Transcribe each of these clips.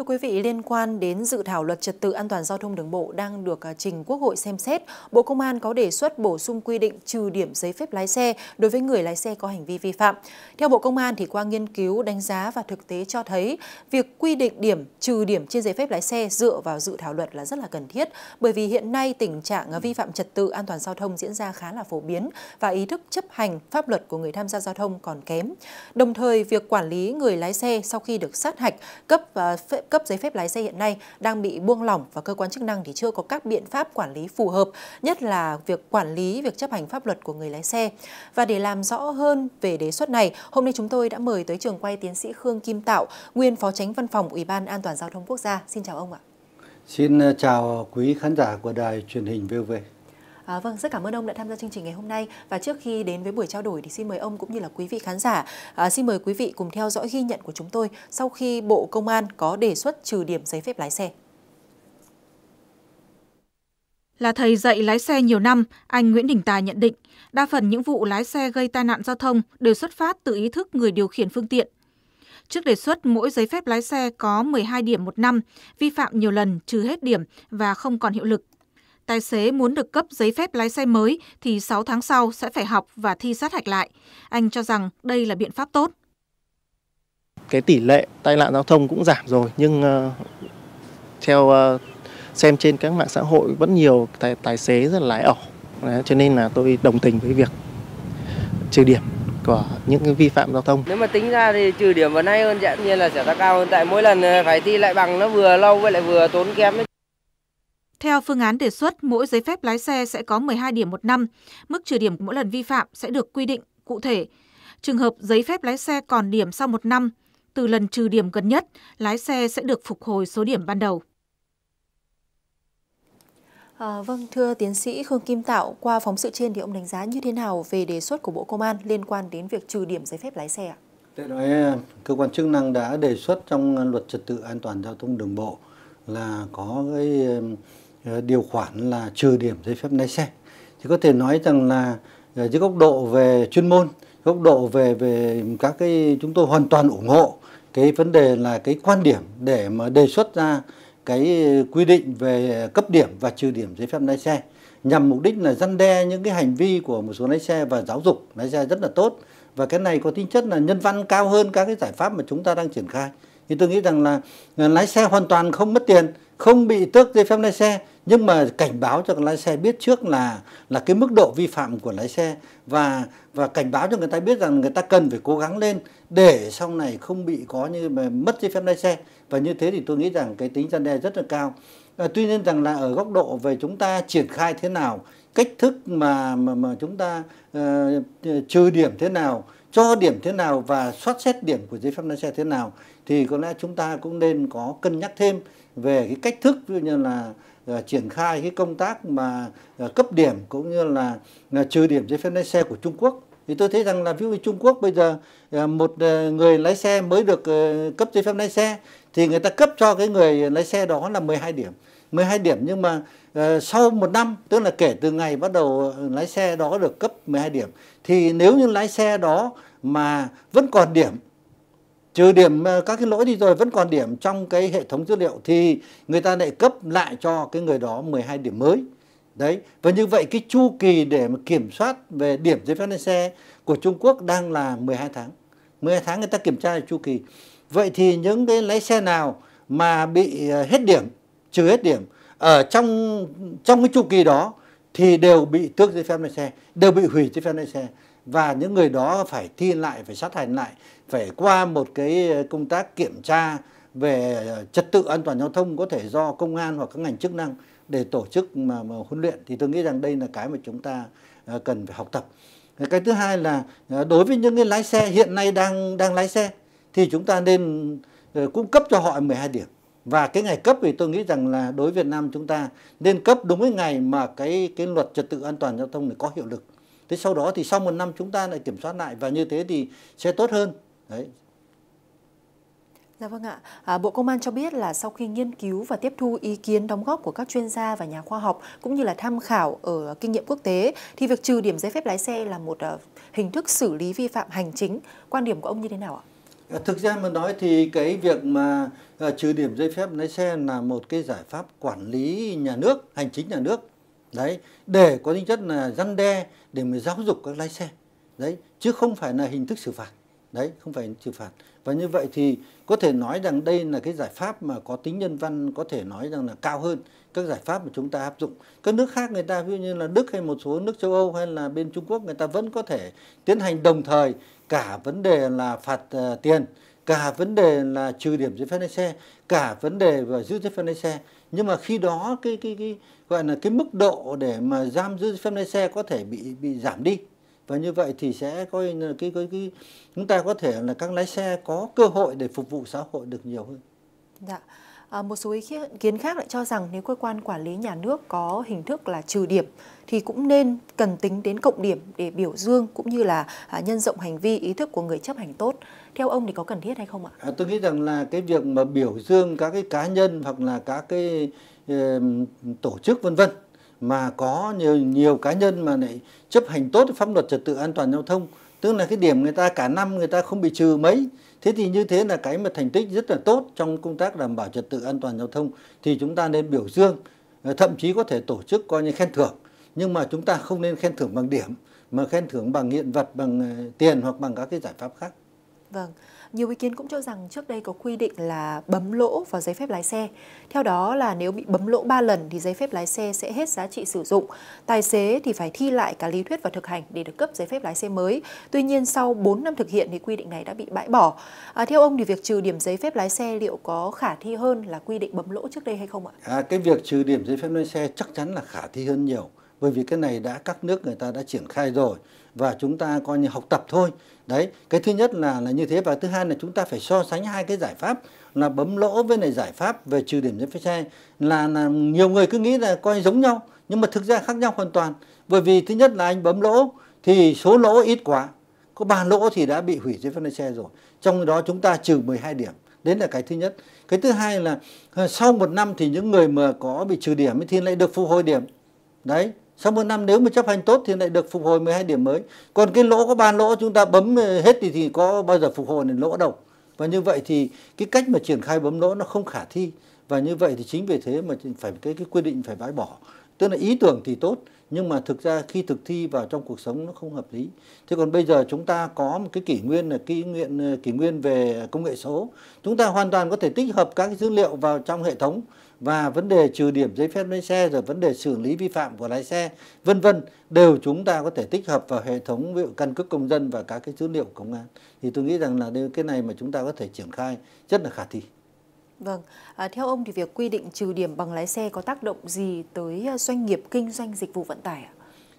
Thưa quý vị, liên quan đến dự thảo luật trật tự an toàn giao thông đường bộ đang được à, trình Quốc hội xem xét, Bộ Công an có đề xuất bổ sung quy định trừ điểm giấy phép lái xe đối với người lái xe có hành vi vi phạm. Theo Bộ Công an thì qua nghiên cứu, đánh giá và thực tế cho thấy, việc quy định điểm trừ điểm trên giấy phép lái xe dựa vào dự thảo luật là rất là cần thiết, bởi vì hiện nay tình trạng à, vi phạm trật tự an toàn giao thông diễn ra khá là phổ biến và ý thức chấp hành pháp luật của người tham gia giao thông còn kém. Đồng thời, việc quản lý người lái xe sau khi được sát hạch cấp và cấp giấy phép lái xe hiện nay đang bị buông lỏng và cơ quan chức năng thì chưa có các biện pháp quản lý phù hợp, nhất là việc quản lý việc chấp hành pháp luật của người lái xe. Và để làm rõ hơn về đề xuất này, hôm nay chúng tôi đã mời tới trường quay tiến sĩ Khương Kim Tạo, nguyên phó tránh văn phòng Ủy ban An toàn giao thông quốc gia. Xin chào ông ạ. Xin ờ, chào quý khán giả của đài truyền hình VOV. À, vâng, rất cảm ơn ông đã tham gia chương trình ngày hôm nay và trước khi đến với buổi trao đổi thì xin mời ông cũng như là quý vị khán giả à, xin mời quý vị cùng theo dõi ghi nhận của chúng tôi sau khi Bộ Công an có đề xuất trừ điểm giấy phép lái xe. Là thầy dạy lái xe nhiều năm, anh Nguyễn Đình Tài nhận định, đa phần những vụ lái xe gây tai nạn giao thông đều xuất phát từ ý thức người điều khiển phương tiện. Trước đề xuất mỗi giấy phép lái xe có 12 điểm một năm, vi phạm nhiều lần trừ hết điểm và không còn hiệu lực. Tài xế muốn được cấp giấy phép lái xe mới thì 6 tháng sau sẽ phải học và thi sát hạch lại. Anh cho rằng đây là biện pháp tốt. Cái tỷ lệ tai nạn giao thông cũng giảm rồi nhưng uh, theo uh, xem trên các mạng xã hội vẫn nhiều tài, tài xế rất là lái ẩu. Đấy, cho nên là tôi đồng tình với việc trừ điểm của những cái vi phạm giao thông. Nếu mà tính ra thì trừ điểm vẫn hay hơn, dĩ nhiên là sẽ tăng cao hơn tại mỗi lần ờ, phải thi lại bằng nó vừa lâu với lại vừa tốn kém ấy. Theo phương án đề xuất, mỗi giấy phép lái xe sẽ có 12 điểm một năm. Mức trừ điểm mỗi lần vi phạm sẽ được quy định cụ thể. Trường hợp giấy phép lái xe còn điểm sau một năm, từ lần trừ điểm gần nhất, lái xe sẽ được phục hồi số điểm ban đầu. À, vâng, thưa tiến sĩ Khương Kim Tạo, qua phóng sự trên thì ông đánh giá như thế nào về đề xuất của Bộ Công an liên quan đến việc trừ điểm giấy phép lái xe ạ? Để nói, à, cơ quan chức năng đã đề xuất trong luật trật tự an toàn giao thông đường bộ là có cái Ờ, điều khoản là trừ điểm giấy phép lái xe thì có thể nói rằng là ờ, dưới góc độ về chuyên môn góc độ về về các cái chúng tôi hoàn toàn ủng hộ cái vấn đề là cái quan điểm để mà đề xuất ra cái quy định về cấp điểm và trừ điểm giấy phép lái xe nhằm mục đích là răn đe những cái hành vi của một số lái xe và giáo dục lái xe rất là tốt và cái này có tính chất là nhân văn cao hơn các cái giải pháp mà chúng ta đang triển khai thì tôi nghĩ rằng là ờ, lái xe hoàn toàn không mất tiền không bị tước giấy phép lái xe nhưng mà cảnh báo cho lái xe biết trước là là cái mức độ vi phạm của lái xe và và cảnh báo cho người ta biết rằng người ta cần phải cố gắng lên để sau này không bị có như mà mất giấy phép lái xe và như thế thì tôi nghĩ rằng cái tính gian đe rất là cao à, tuy nhiên rằng là ở góc độ về chúng ta triển khai thế nào cách thức mà mà, mà chúng ta uh, ờ, trừ điểm thế nào cho điểm thế nào và soát xét điểm của giấy phép lái xe thế nào thì có lẽ chúng ta cũng nên có cân nhắc thêm về cái cách thức ví dụ như là uh, triển khai cái công tác mà uh, cấp điểm cũng như là, là ờ, trừ điểm giấy phép lái xe của Trung Quốc thì tôi thấy rằng là ví dụ như Trung Quốc bây giờ một người lái xe mới được cấp giấy phép lái xe thì người ta cấp cho cái người lái xe đó là 12 điểm 12 điểm nhưng mà Ờ, sau một năm tức là kể từ ngày bắt đầu ờ, lái xe đó được cấp 12 điểm thì nếu như lái xe đó mà vẫn còn điểm trừ điểm ờ, các cái lỗi đi rồi vẫn còn điểm trong cái hệ thống dữ liệu thì người ta lại cấp lại cho cái người đó 12 điểm mới đấy và như vậy cái chu kỳ để mà kiểm soát về điểm giấy phép lái xe của Trung Quốc đang là 12 tháng 12 tháng người ta kiểm tra chu kỳ vậy thì những cái lái xe nào mà bị hết điểm trừ hết điểm ở ờ, trong trong cái chu kỳ đó thì đều bị tước giấy phép lái xe đều bị hủy giấy phép lái xe và những người đó phải thi lại phải sát hành lại phải qua một cái công tác kiểm tra về trật tự an toàn giao thông có thể do công an hoặc các ngành chức năng để tổ chức mà, mà huấn luyện thì tôi nghĩ rằng đây là cái mà chúng ta ờ, cần phải học tập cái thứ hai là ờ, đối với những cái lái xe hiện nay đang đang lái xe thì chúng ta nên cung cấp cho họ 12 điểm và cái ngày cấp thì tôi nghĩ rằng là đối với Việt Nam chúng ta nên cấp đúng cái ngày mà cái cái luật trật tự an toàn giao thông này có hiệu lực. Thế sau đó thì sau một năm chúng ta lại kiểm soát lại và như thế thì sẽ tốt hơn. Đấy. Dạ vâng ạ. À, Bộ Công an cho biết là sau khi nghiên cứu và tiếp thu ý kiến đóng góp của các chuyên gia và nhà khoa học cũng như là tham khảo ở kinh nghiệm quốc tế thì việc trừ điểm giấy phép lái xe là một uh, hình thức xử lý vi phạm hành chính. Quan điểm của ông như thế nào ạ? Ờ, thực ra mà nói thì cái việc mà ờ, trừ điểm giấy phép lái xe là một cái giải pháp quản lý nhà nước, hành chính nhà nước. Đấy, để có tính chất là răn đe để mà giáo dục các lái xe. Đấy, chứ không phải là hình thức xử phạt. Đấy, không phải xử phạt. Và như vậy thì có thể nói rằng đây là cái giải pháp mà có tính nhân văn có thể nói rằng là cao hơn các giải pháp mà chúng ta áp dụng các nước khác người ta ví dụ như là đức hay một số nước châu âu hay là bên trung quốc người ta vẫn có thể tiến hành đồng thời cả vấn đề là phạt uh, tiền cả vấn đề là trừ điểm giấy phép lái xe cả vấn đề và giữ giấy phép lái xe nhưng mà khi đó cái cái cái gọi là cái mức độ để mà giam giữ giấy phép lái xe có thể bị bị giảm đi và như vậy thì sẽ có cái, cái cái cái chúng ta có thể là các lái xe có cơ hội để phục vụ xã hội được nhiều hơn. Dạ. À, một số ý kiến khác lại cho rằng nếu cơ quan quản lý nhà nước có hình thức là trừ điểm thì cũng nên cần tính đến cộng điểm để biểu dương cũng như là à, nhân rộng hành vi ý thức của người chấp hành tốt. Theo ông thì có cần thiết hay không ạ? À, tôi nghĩ rằng là cái việc mà biểu dương các cái cá nhân hoặc là các cái ờ, tổ chức vân vân mà có nhiều nhiều cá nhân mà lại chấp hành tốt pháp luật trật tự an toàn giao thông tức là cái điểm người ta cả năm người ta không bị trừ mấy thế thì như thế là cái mà thành tích rất là tốt trong công tác đảm bảo trật tự an toàn giao thông thì chúng ta nên biểu dương ờ, thậm chí có thể tổ chức coi như khen thưởng nhưng mà chúng ta không nên khen thưởng bằng điểm mà khen thưởng bằng hiện vật bằng ờ, tiền hoặc bằng các cái giải pháp khác vâng nhiều ý kiến cũng cho rằng trước đây có quy định là bấm lỗ vào giấy phép lái xe. Theo đó là nếu bị bấm lỗ 3 lần thì giấy phép lái xe sẽ hết giá trị sử dụng. Tài xế thì phải thi lại cả lý thuyết và thực hành để được cấp giấy phép lái xe mới. Tuy nhiên sau 4 năm thực hiện thì quy định này đã bị bãi bỏ. À, theo ông thì việc trừ điểm giấy phép lái xe liệu có khả thi hơn là quy định bấm lỗ trước đây hay không ạ? À, cái việc trừ điểm giấy phép lái xe chắc chắn là khả thi hơn nhiều bởi vì cái này đã các nước người ta đã triển khai rồi và chúng ta coi như học tập thôi đấy cái thứ nhất là là như thế và thứ hai là chúng ta phải so sánh hai cái giải pháp là bấm lỗ với này giải pháp về trừ điểm giấy phép xe là là nhiều người cứ nghĩ là coi giống nhau nhưng mà thực ra khác nhau hoàn toàn bởi vì thứ nhất là anh bấm lỗ thì số lỗ ít quá có ba lỗ thì đã bị hủy giấy phép lái xe rồi trong đó chúng ta trừ 12 điểm đấy là cái thứ nhất cái thứ hai là ờ, sau một năm thì những người mà có bị trừ điểm thì lại được phục hồi điểm đấy sau một năm nếu mà chấp hành tốt thì lại được phục hồi 12 điểm mới còn cái lỗ có ba lỗ chúng ta bấm ờ, hết thì thì có bao giờ phục hồi được lỗ đâu và như vậy thì cái cách mà triển khai bấm lỗ nó không khả thi và như vậy thì chính vì thế mà phải cái cái quy định phải bãi bỏ tức là ý tưởng thì tốt nhưng mà thực ra khi thực thi vào trong cuộc sống nó không hợp lý thế còn bây giờ chúng ta có một cái kỷ nguyên là kỷ nguyên à, kỷ nguyên về công nghệ số chúng ta hoàn toàn có thể tích hợp các dữ liệu vào trong hệ thống và vấn đề trừ điểm giấy phép lái xe rồi vấn đề xử lý vi phạm của lái xe vân vân đều chúng ta có thể tích hợp vào hệ thống ví dụ căn cước công dân và các cái dữ liệu công an thì tôi nghĩ rằng là cái này mà chúng ta có thể triển khai rất là khả thi Vâng, à, theo ông thì việc quy định trừ điểm bằng lái xe có tác động gì tới à, doanh nghiệp kinh doanh dịch vụ vận tải ạ?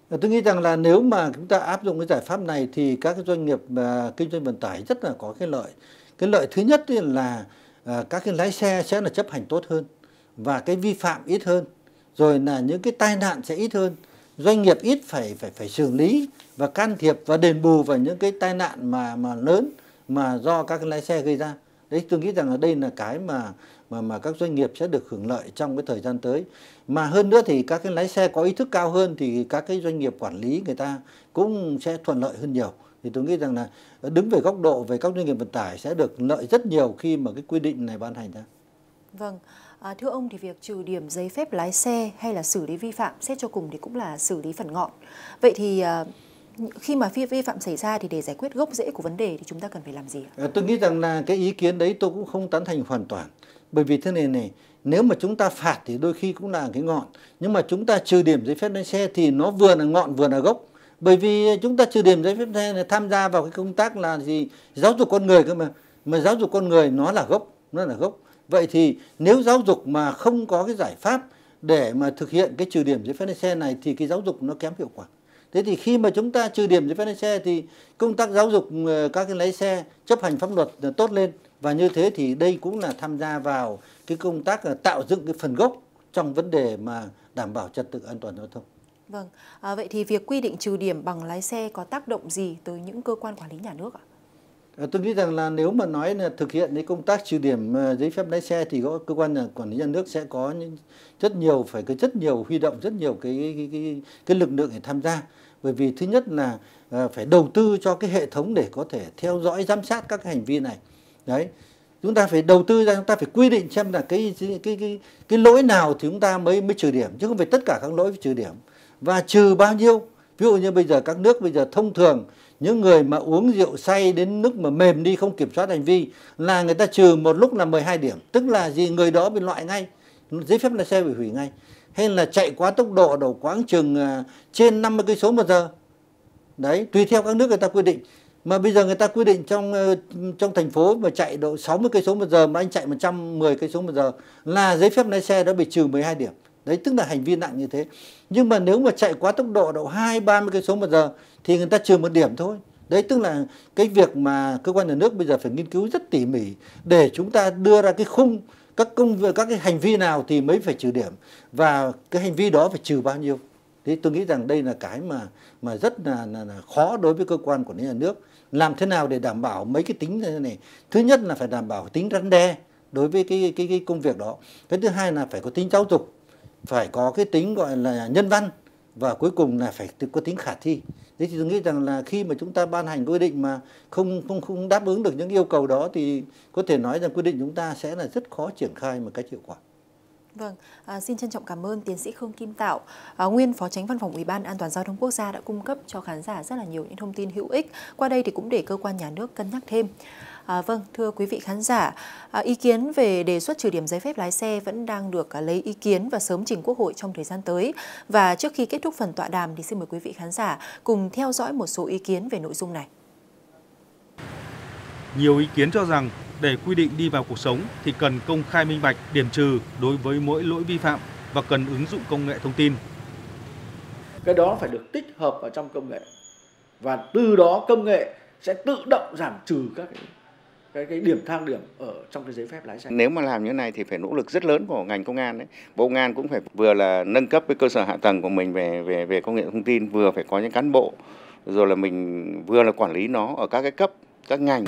Ờ, tôi nghĩ rằng là nếu mà chúng ta áp dụng cái giải pháp này thì các cái doanh nghiệp à, kinh doanh vận tải rất là có cái lợi. Cái lợi thứ nhất là à, các cái lái xe sẽ là chấp hành tốt hơn và cái vi phạm ít hơn, rồi là những cái tai nạn sẽ ít hơn. Doanh nghiệp ít phải phải phải xử lý và can thiệp và đền bù vào những cái tai nạn mà mà lớn mà do các cái lái xe gây ra đấy tôi nghĩ rằng ở đây là cái mà mà mà các doanh nghiệp sẽ được hưởng lợi trong cái thời gian tới mà hơn nữa thì các cái lái xe có ý thức cao hơn thì các cái doanh nghiệp quản lý người ta cũng sẽ thuận lợi hơn nhiều thì tôi nghĩ rằng là đứng về góc độ về các doanh nghiệp vận tải sẽ được lợi rất nhiều khi mà cái quy định này ban hành ra. Vâng, à, thưa ông thì việc trừ điểm giấy phép lái xe hay là xử lý vi phạm xét cho cùng thì cũng là xử lý phần ngọn. Vậy thì à, khi mà vi phạm xảy ra thì để giải quyết gốc rễ của vấn đề thì chúng ta cần phải làm gì ạ? À, tôi nghĩ rằng là cái ý kiến đấy tôi cũng không tán thành hoàn toàn. Bởi vì thế này này, nếu mà chúng ta phạt thì đôi khi cũng là cái ngọn, nhưng mà chúng ta trừ điểm giấy phép lái xe thì nó vừa là ngọn vừa là gốc. Bởi vì chúng ta trừ điểm giấy phép lái xe là tham gia vào cái công tác là gì? Giáo dục con người cơ mà. Mà giáo dục con người nó là gốc, nó là gốc. Vậy thì nếu giáo dục mà không có cái giải pháp để mà thực hiện cái trừ điểm giấy phép lái xe này thì cái giáo dục nó kém hiệu quả thế thì khi mà chúng ta trừ điểm giấy phép lái xe thì công tác giáo dục ờ, các cái lái xe chấp hành pháp luật ờ, tốt lên và như thế thì đây cũng là tham gia vào cái công tác ờ, tạo dựng cái phần gốc trong vấn đề mà đảm bảo trật tự an toàn giao thông. Vâng, à, vậy thì việc quy định trừ điểm bằng lái xe có tác động gì tới những cơ quan quản lý nhà nước ạ? Ờ, tôi nghĩ rằng là nếu mà nói là thực hiện cái công tác trừ điểm ờ, giấy phép lái xe thì có cơ quan quản lý nhà nước sẽ có những rất nhiều phải cái rất nhiều huy động rất nhiều cái cái cái, cái lực lượng để tham gia bởi vì thứ nhất là ờ, phải đầu tư cho cái hệ thống để có thể theo dõi giám sát các cái hành vi này đấy chúng ta phải đầu tư ra chúng ta phải quy định xem là cái cái cái cái, cái lỗi nào thì chúng ta mới mới trừ điểm chứ không phải tất cả các lỗi phải trừ điểm và trừ bao nhiêu Ví dụ như bây giờ các nước bây giờ thông thường những người mà uống rượu say đến mức mà mềm đi không kiểm soát hành vi là người ta trừ một lúc là 12 điểm. Tức là gì người đó bị loại ngay, giấy phép lái xe bị hủy ngay. Hay là chạy quá tốc độ đầu quãng chừng à, trên 50 cây số một giờ. Đấy, tùy theo các nước người ta quy định. Mà bây giờ người ta quy định trong ờ, trong thành phố mà chạy độ 60 cây số một giờ mà anh chạy 110 cây số một giờ là giấy phép lái xe đã bị trừ 12 điểm đấy tức là hành vi nặng như thế nhưng mà nếu mà chạy quá tốc độ độ hai ba mươi cây số một giờ thì người ta trừ một điểm thôi đấy tức là cái việc mà cơ quan nhà nước bây giờ phải nghiên cứu rất tỉ mỉ để chúng ta đưa ra cái khung các công việc các cái hành vi nào thì mới phải trừ điểm và cái hành vi đó phải trừ bao nhiêu thế tôi nghĩ rằng đây là cái mà mà rất là, là, là khó đối với cơ quan của lý nhà nước làm thế nào để đảm bảo mấy cái tính này, này thứ nhất là phải đảm bảo tính răn đe đối với cái cái cái công việc đó cái thứ hai là phải có tính giáo dục phải có cái tính gọi là nhân văn và cuối cùng là phải có tính khả thi thế thì tôi nghĩ rằng là khi mà chúng ta ban hành quy định mà không không không đáp ứng được những yêu cầu đó thì có thể nói rằng quy định chúng ta sẽ là rất khó triển khai một cách hiệu quả Vâng, à, xin trân trọng cảm ơn tiến sĩ Khương Kim Tạo, à, nguyên phó tránh văn phòng Ủy ban An toàn giao thông quốc gia đã cung cấp cho khán giả rất là nhiều những thông tin hữu ích. Qua đây thì cũng để cơ quan nhà nước cân nhắc thêm. À, vâng, thưa quý vị khán giả, à, ý kiến về đề xuất trừ điểm giấy phép lái xe vẫn đang được à, lấy ý kiến và sớm trình Quốc hội trong thời gian tới. Và trước khi kết thúc phần tọa đàm thì xin mời quý vị khán giả cùng theo dõi một số ý kiến về nội dung này. Nhiều ý kiến cho rằng để quy định đi vào cuộc sống thì cần công khai minh bạch điểm trừ đối với mỗi lỗi vi phạm và cần ứng dụng công nghệ thông tin. Cái đó phải được tích hợp vào trong công nghệ và từ đó công nghệ sẽ tự động giảm trừ các cái cái cái điểm thang điểm ở trong cái giấy phép lái xe. Nếu mà làm như thế này thì phải nỗ lực rất lớn của ngành công an đấy. Bộ công an cũng phải vừa là nâng cấp cái cơ sở hạ tầng của mình về về về công nghệ thông tin, vừa phải có những cán bộ rồi là mình vừa là quản lý nó ở các cái cấp các ngành.